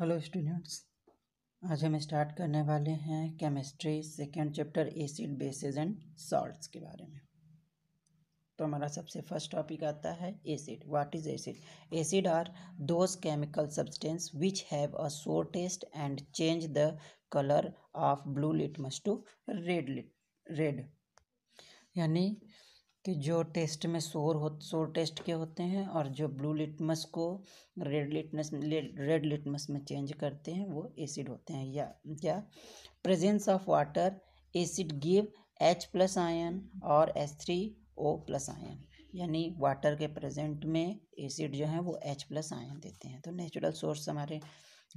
Hello students आज हम start करने वाले हैं chemistry second chapter acid bases and salts के बारे में तो हमारा सबसे फर्स्ट टॉपिक आता है acid what is acid acid are those chemical substance which have a sour taste and change the colour of blue litmus to red lit red यानी कि जो टेस्ट में शोर हो शोर टेस्ट के होते हैं और जो ब्लू लिटमस को रेड लिटमस रेड लिटमस में चेंज करते हैं वो एसिड होते हैं या क्या presence of water acid give H plus ion और H three O plus ion यानी वाटर के प्रेजेंट में एसिड जो है वो एच प्लस आयन देते हैं तो नेचुरल सोर्स हमारे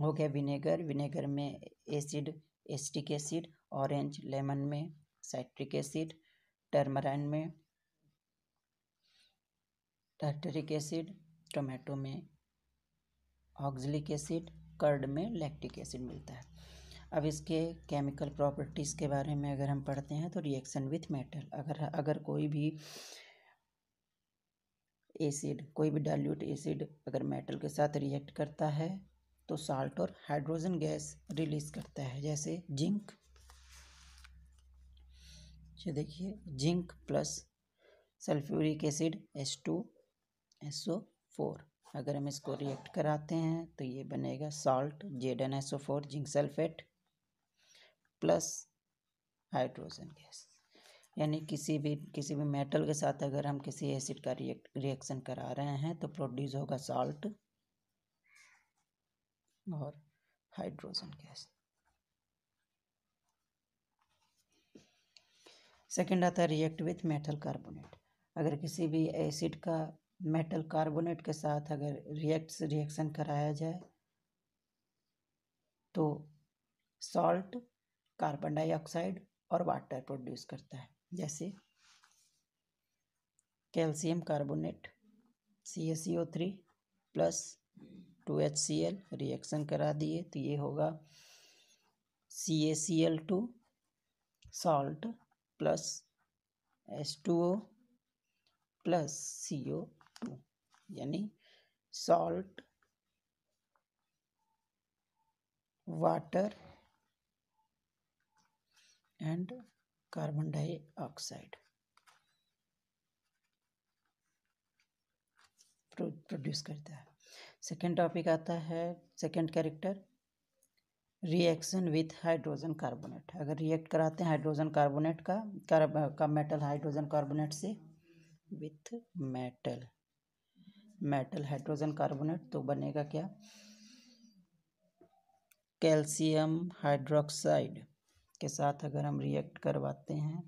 हो गया विनेगर विनेगर में acid acetic acid orange lemon में साइट्रिक एसिड टर्मराइन में टार्टरिक एसिड टोमेटो में ऑक्जिलिक एसिड कर्ड में लैक्टिक एसिड मिलता है अब इसके केमिकल प्रॉपर्टीज़ के बारे में अगर हम पढ़ते हैं तो रिएक्शन विथ मेटल अगर अगर कोई भी एसिड कोई भी डाइल्यूट एसिड अगर मेटल के साथ रिएक्ट करता है तो साल्ट और हाइड्रोजन गैस रिलीज करता है जैसे जिंक ये देखिए zinc plus sulphuric acid S two S O four अगर हम इसको रिएक्ट कराते हैं तो ये बनेगा salt Z N S O four zinc sulphate plus hydrogen gas यानी किसी भी किसी भी मेटल के साथ अगर हम किसी एसिड का रिएक्शन करा रहे हैं तो प्रोड्यूस होगा सॉल्ट और हाइड्रोजन गैस सेकेंड आता है रिएक्ट विथ मेटल कार्बोनेट अगर किसी भी एसिड का मेटल कार्बोनेट के साथ अगर रिएक्ट रिएक्शन कराया जाए तो सॉल्ट कार्बन डाइऑक्साइड और वाटर प्रोड्यूस करता है जैसे calcium carbonate C S O three plus two H C L reaction करा दिए तो ये होगा C A C L two salt plus S two O plus C O यानी salt water and carbon dioxide produce करता है second topic आता है second character reaction with hydrogen carbonate अगर रिएक्ट कराते हैं हाइड्रोजन कार्बोनेट का कार्ब का मेटल हाइड्रोजन कार्बोनेट से with metal metal hydrogen carbonate तो बनेगा क्या कैल्शियम हाइड्रोक्साइड के साथ अगर हम रिएक्ट करवाते हैं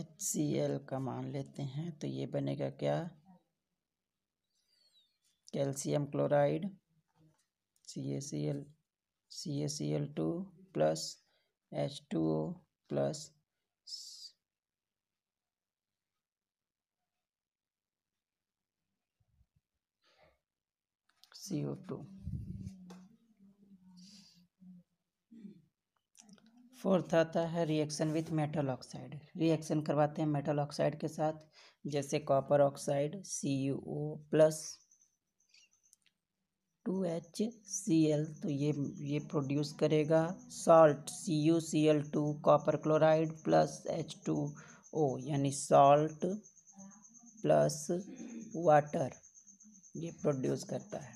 एच सी एल का मान लेते हैं तो ये बनेगा क्या calcium chloride C A C L C S C L two plus H two O plus C O two fourth आता है reaction with metal oxide reaction करवाते हैं मेटल ऑक्साइड के साथ जैसे copper oxide C U O plus two H C L तो ये ये प्रोड्यूस करेगा salt C U C L two copper chloride plus H two O यानी सॉल्ट प्लस वाटर ये प्रोड्यूस करता है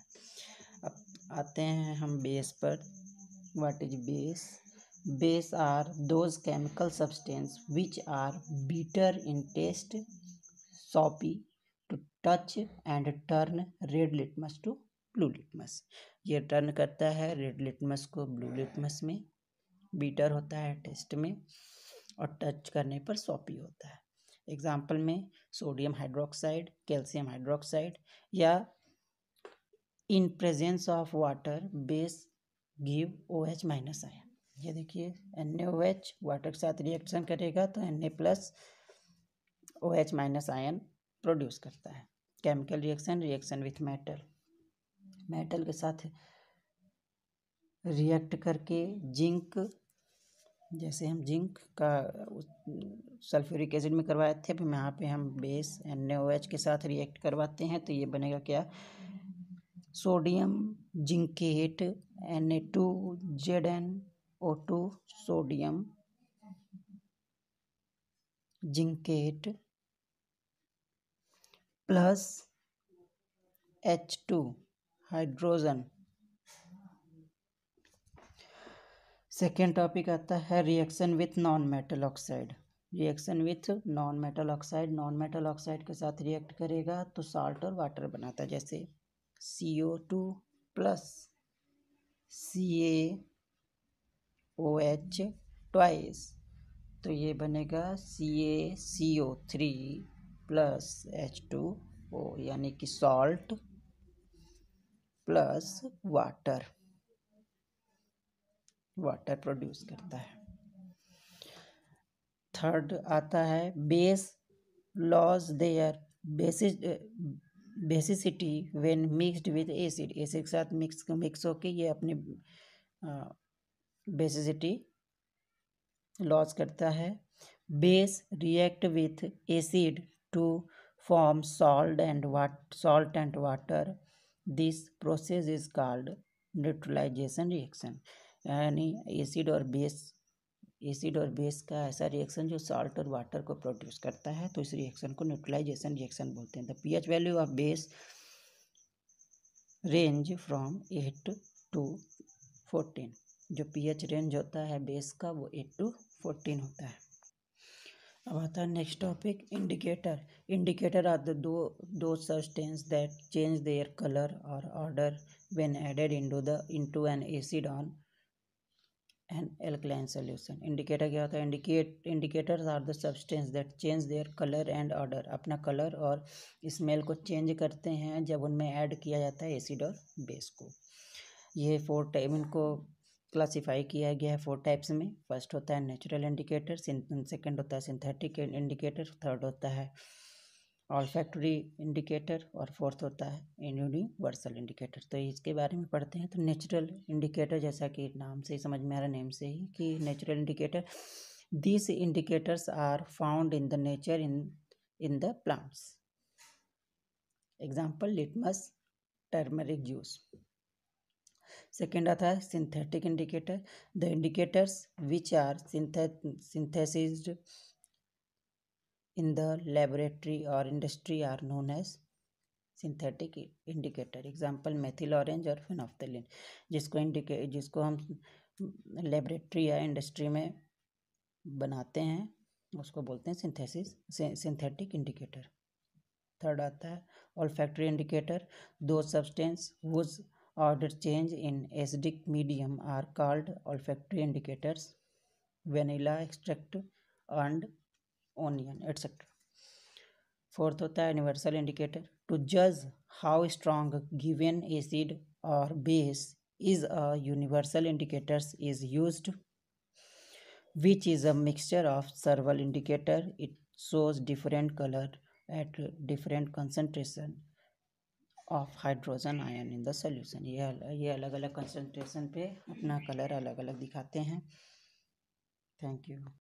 अब आते हैं हम बेस पर what is base base are those chemical substance which are bitter in taste soapy to touch and turn red litmus to blue litmus ये टर्न करता है रेड लिटमस को ब्लू लिटमस में बीटर होता है टेस्ट में और टच करने पर सॉपी होता है एग्जाम्पल में सोडियम हाइड्रोक्साइड कैल्शियम हाइड्रोक्साइड या in presence of water base give O H minus आया ये देखिए N A O H water के साथ रिएक्शन करेगा तो N A plus O H minus ion produce करता है chemical reaction reaction with metal metal के साथ रिएक्ट करके जिंक जैसे हम जिंक का सल्फ्यूरिक एसिड में करवाए थे फिर यहाँ पे हम बेस एन एच के साथ रिएक्ट करवाते हैं तो ये बनेगा क्या sodium zincate N A two Z N O two sodium zincate plus H two hydrogen second topic आता है reaction with non metal oxide reaction with non metal oxide non metal oxide के साथ रिएक्ट करेगा तो salt और water बनाता है जैसे C O two plus C A O H twice तो ये बनेगा C A C O three plus H two O यानी कि salt plus water water produce करता है थर्ड आता है base loss their basis basicity when mixed with acid acid के साथ मिक्स मिक्स होके ये अपनी बेसिसिटी लॉस करता है base react with acid to form salt and what salt and water this process is called neutralisation reaction यानी acid और base acid और बेस का ऐसा रिएक्शन जो सॉल्ट और वाटर को प्रोड्यूस करता है तो इस रिएक्शन को न्यूट्रलाइजेशन रिएक्शन बोलते हैं the pH value of base range from eight to fourteen जो पीएच रेंज होता है बेस का वो एट टू फोर्टीन होता है अब आता है next topic indicator indicator are the दो दो substance that change their colour और odour when added into the into an acid on an alkaline solution indicator क्या होता है indicate indicators are the substance that change their colour and odour अपना colour और smell को change करते हैं जब उनमें ऐड किया जाता है एसिड और बेस को ये फोर टाइम इनको क्लासिफाई किया गया है फोर टाइप्स में फर्स्ट होता है नेचुरल इंडिकेटर सेकंड होता है सिंथेटिक इंडिकेटर थर्ड होता है ऑल फैक्ट्री इंडिकेटर और फोर्थ होता है यूनिवर्सल इंडिकेटर तो इसके बारे में पढ़ते हैं तो नेचुरल इंडिकेटर जैसा कि नाम से ही समझ में आ रहा है नेम से ही कि natural indicator this indicators are found in the nature in in the plants example litmus turmeric juice second आता है synthetic indicator the indicators which are synthesise in the laboratory और industry are known as synthetic indicator example methyl orange और phenolphthalein जिसको इंडिके जिसको हम laboratory या industry में बनाते हैं उसको बोलते हैं सिंथेसिस सिंथेटिक इंडिकेटर थर्ड आता है ऑल फैक्ट्री इंडिकेटर दो substance whose Order change in acidic medium are called olfactory indicators, vanilla extract and onion etc. Fourth होता universal indicator. To judge how strong given acid or base is a universal indicators is used which is a mixture of several indicator it shows different color at different concentration of hydrogen ion in the solution ये ये अलग अलग concentration पे अपना colour अलग अलग दिखाते हैं थैंक यू